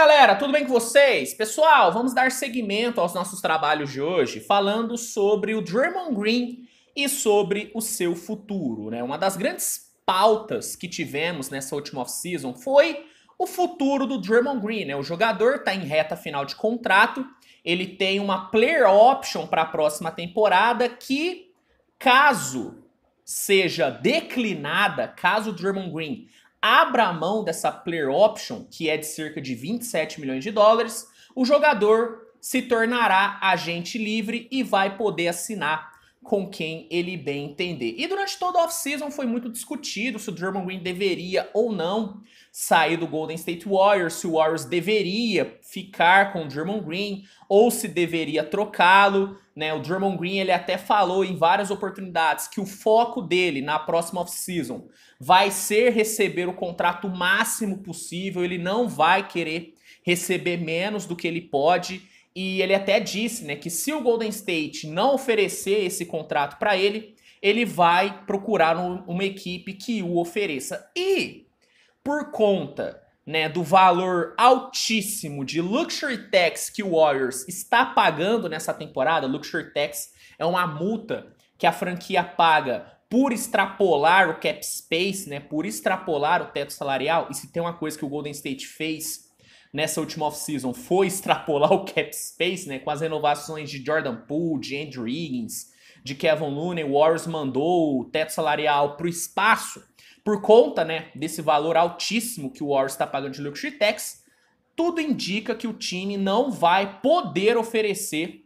galera, tudo bem com vocês? Pessoal, vamos dar seguimento aos nossos trabalhos de hoje falando sobre o Draymond Green e sobre o seu futuro, né? Uma das grandes pautas que tivemos nessa última off-season foi o futuro do Draymond Green, né? O jogador está em reta final de contrato, ele tem uma player option para a próxima temporada que caso seja declinada, caso o Draymond Green abra mão dessa player option, que é de cerca de 27 milhões de dólares, o jogador se tornará agente livre e vai poder assinar com quem ele bem entender. E durante toda a off-season foi muito discutido se o Draymond Green deveria ou não sair do Golden State Warriors, se o Warriors deveria ficar com o Drummond Green ou se deveria trocá-lo. Né? O Draymond Green ele até falou em várias oportunidades que o foco dele na próxima off-season vai ser receber o contrato máximo possível, ele não vai querer receber menos do que ele pode e ele até disse, né, que se o Golden State não oferecer esse contrato para ele, ele vai procurar uma equipe que o ofereça. E por conta, né, do valor altíssimo de luxury tax que o Warriors está pagando nessa temporada, luxury tax é uma multa que a franquia paga por extrapolar o cap space, né, por extrapolar o teto salarial. E se tem uma coisa que o Golden State fez nessa última off-season foi extrapolar o cap space, né, com as renovações de Jordan Poole, de Andrew Higgins, de Kevin Looney, o Warriors mandou o teto salarial para o espaço por conta, né, desse valor altíssimo que o Warriors está pagando de luxury tax. Tudo indica que o time não vai poder oferecer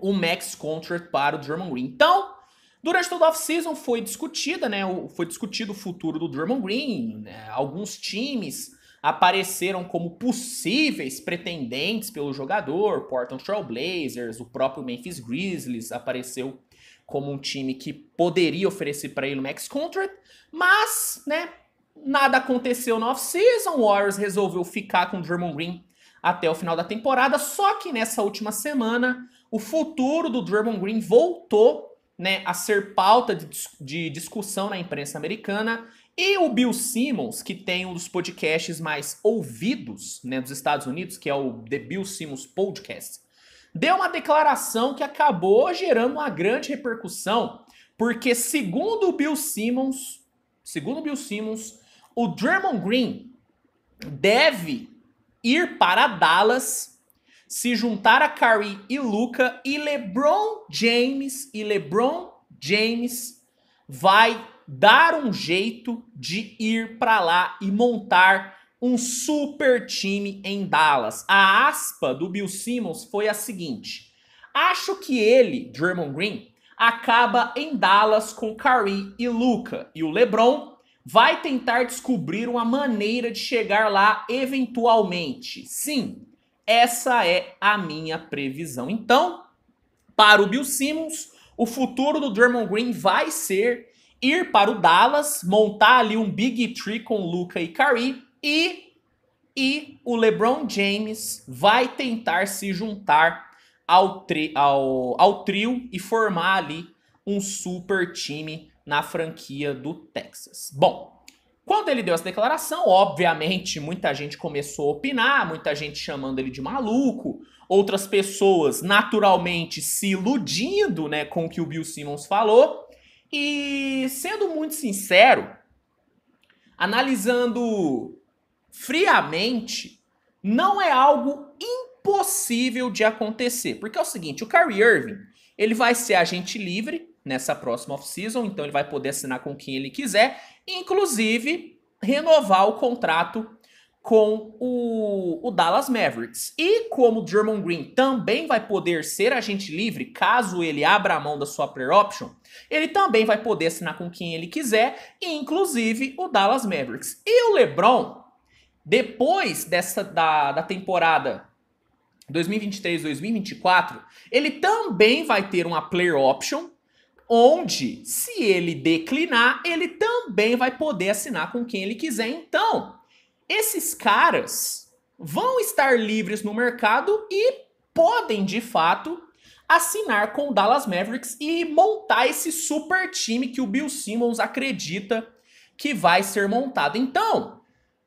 o max contract para o Drummond Green. Então, Durante toda a off-season foi discutida, né? Foi discutido o futuro do Drummond Green, né, alguns times apareceram como possíveis pretendentes pelo jogador, Portland Trail Blazers, o próprio Memphis Grizzlies apareceu como um time que poderia oferecer para ele um max contract, mas, né, nada aconteceu no off-season, o Warriors resolveu ficar com o Draymond Green até o final da temporada, só que nessa última semana o futuro do Draymond Green voltou né, a ser pauta de, de discussão na imprensa americana e o Bill Simmons, que tem um dos podcasts mais ouvidos né, dos Estados Unidos, que é o The Bill Simmons Podcast, deu uma declaração que acabou gerando uma grande repercussão, porque segundo o Bill Simmons, segundo Bill Simmons, o Draymond Green deve ir para Dallas, se juntar a Curry e Luca e LeBron James e LeBron James vai dar um jeito de ir para lá e montar um super time em Dallas. A aspa do Bill Simmons foi a seguinte: Acho que ele, Draymond Green, acaba em Dallas com Curry e Luca e o LeBron vai tentar descobrir uma maneira de chegar lá eventualmente. Sim, essa é a minha previsão. Então, para o Bill Simmons, o futuro do Draymond Green vai ser ir para o Dallas, montar ali um big tree com Luca e Curry e e o LeBron James vai tentar se juntar ao, tri, ao, ao trio e formar ali um super time na franquia do Texas. Bom, quando ele deu essa declaração, obviamente muita gente começou a opinar, muita gente chamando ele de maluco, outras pessoas naturalmente se iludindo, né, com o que o Bill Simmons falou. E sendo muito sincero, analisando friamente, não é algo impossível de acontecer. Porque é o seguinte, o Kyrie Irving, ele vai ser agente livre nessa próxima off-season, então ele vai poder assinar com quem ele quiser, inclusive renovar o contrato com o, o, Dallas Mavericks. E como o German Green também vai poder ser agente livre, caso ele abra a mão da sua player option, ele também vai poder assinar com quem ele quiser, inclusive o Dallas Mavericks. E o LeBron, depois dessa da, da temporada 2023-2024, ele também vai ter uma player option onde, se ele declinar, ele também vai poder assinar com quem ele quiser. Então, esses caras vão estar livres no mercado e podem, de fato, assinar com o Dallas Mavericks e montar esse super time que o Bill Simmons acredita que vai ser montado. Então,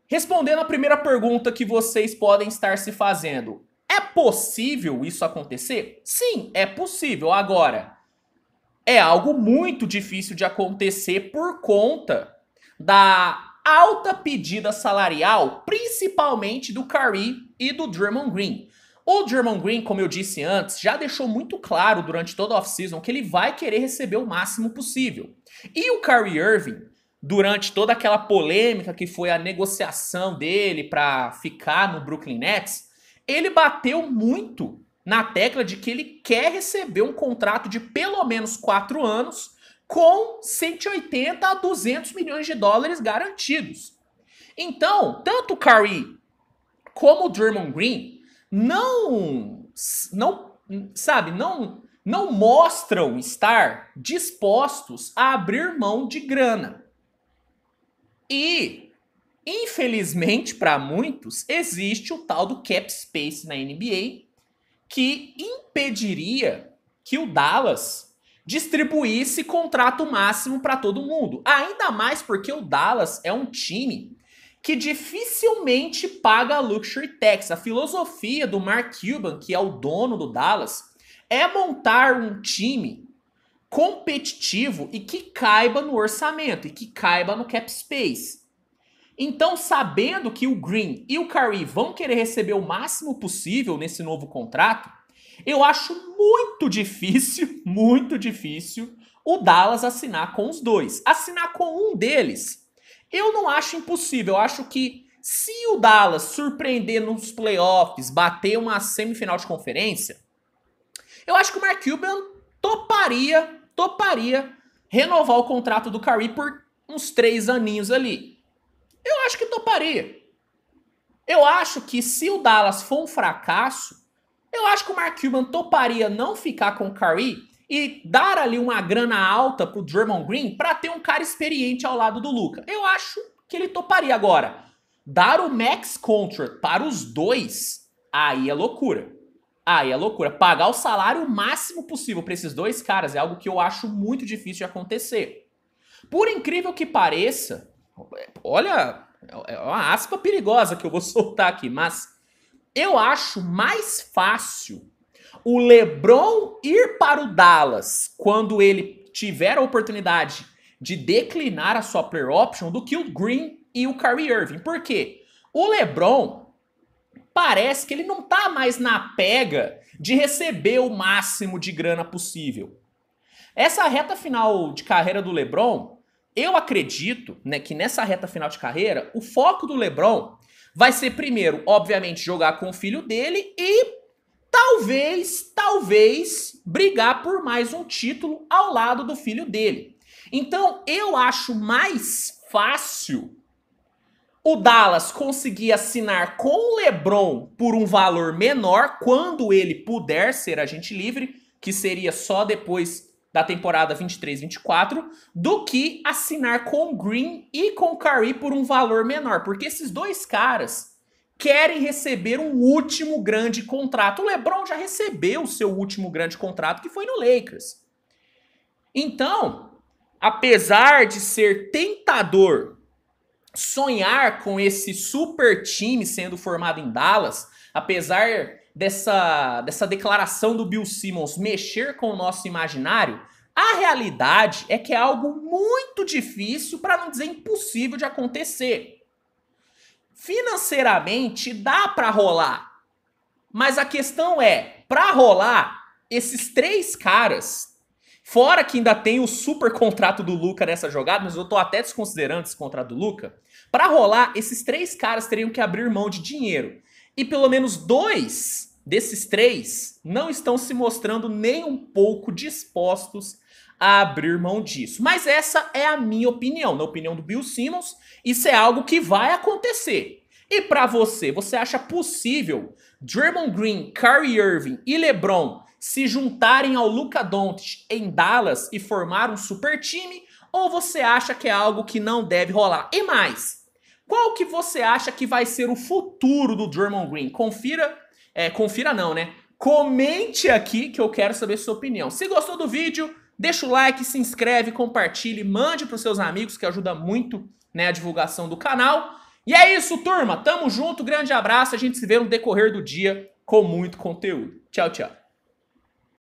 respondendo a primeira pergunta que vocês podem estar se fazendo, é possível isso acontecer? Sim, é possível. Agora, é algo muito difícil de acontecer por conta da alta pedida salarial, principalmente do Curry e do Draymond Green. O Draymond Green, como eu disse antes, já deixou muito claro durante toda a off-season que ele vai querer receber o máximo possível. E o Kyrie Irving, durante toda aquela polêmica que foi a negociação dele para ficar no Brooklyn Nets, ele bateu muito na tecla de que ele quer receber um contrato de pelo menos quatro anos com 180 a 200 milhões de dólares garantidos. Então, tanto o Curry como o Draymond Green não não sabe, não não mostram estar dispostos a abrir mão de grana. E infelizmente para muitos existe o tal do cap space na NBA que impediria que o Dallas distribuísse contrato máximo para todo mundo. Ainda mais porque o Dallas é um time que dificilmente paga luxury tax. A filosofia do Mark Cuban, que é o dono do Dallas, é montar um time competitivo e que caiba no orçamento e que caiba no cap space. Então, sabendo que o Green e o Curry vão querer receber o máximo possível nesse novo contrato, eu acho muito difícil, muito difícil, o Dallas assinar com os dois. Assinar com um deles, eu não acho impossível. Eu acho que se o Dallas surpreender nos playoffs, bater uma semifinal de conferência, eu acho que o Mark Cuban toparia, toparia renovar o contrato do Curry por uns três aninhos ali. Eu acho que toparia. Eu acho que se o Dallas for um fracasso, eu acho que o Mark Cuban toparia não ficar com o Curry e dar ali uma grana alta pro Draymond Green para ter um cara experiente ao lado do Luca. Eu acho que ele toparia agora. Dar o max contract para os dois, aí é loucura. Aí é loucura. Pagar o salário máximo possível para esses dois caras é algo que eu acho muito difícil de acontecer. Por incrível que pareça, olha, é uma aspa perigosa que eu vou soltar aqui, mas eu acho mais fácil o LeBron ir para o Dallas quando ele tiver a oportunidade de declinar a sua player option do que o Green e o Kyrie Irving. Por quê? O LeBron parece que ele não está mais na pega de receber o máximo de grana possível. Essa reta final de carreira do LeBron, eu acredito, né, que nessa reta final de carreira, o foco do LeBron vai ser primeiro, obviamente, jogar com o filho dele e talvez, talvez brigar por mais um título ao lado do filho dele. Então, eu acho mais fácil o Dallas conseguir assinar com o LeBron por um valor menor quando ele puder ser agente livre, que seria só depois da temporada 23-24 do que assinar com Green e com Curry por um valor menor, porque esses dois caras querem receber um último grande contrato. O LeBron já recebeu o seu último grande contrato, que foi no Lakers. Então, apesar de ser tentador sonhar com esse super time sendo formado em Dallas, apesar dessa, dessa declaração do Bill Simmons mexer com o nosso imaginário, a realidade é que é algo muito difícil, para não dizer impossível de acontecer. Financeiramente dá para rolar, mas a questão é, para rolar, esses três caras, fora que ainda tem o super contrato do Luca nessa jogada, mas eu tô até desconsiderando esse contrato do Luca, para rolar, esses três caras teriam que abrir mão de dinheiro. E pelo menos dois desses três não estão se mostrando nem um pouco dispostos a abrir mão disso. Mas essa é a minha opinião, na opinião do Bill Simmons, isso é algo que vai acontecer. E para você, você acha possível Draymond Green, Kyrie Irving e LeBron se juntarem ao Luka Doncic em Dallas e formar um super time? Ou você acha que é algo que não deve rolar? E mais, qual que você acha que vai ser o futuro do Drummond Green? Confira, é, confira não, né? Comente aqui que eu quero saber sua opinião. Se gostou do vídeo, deixa o like, se inscreve, compartilhe, mande para os seus amigos que ajuda muito né, a divulgação do canal. E é isso, turma. Tamo junto, grande abraço. A gente se vê no decorrer do dia com muito conteúdo. Tchau, tchau.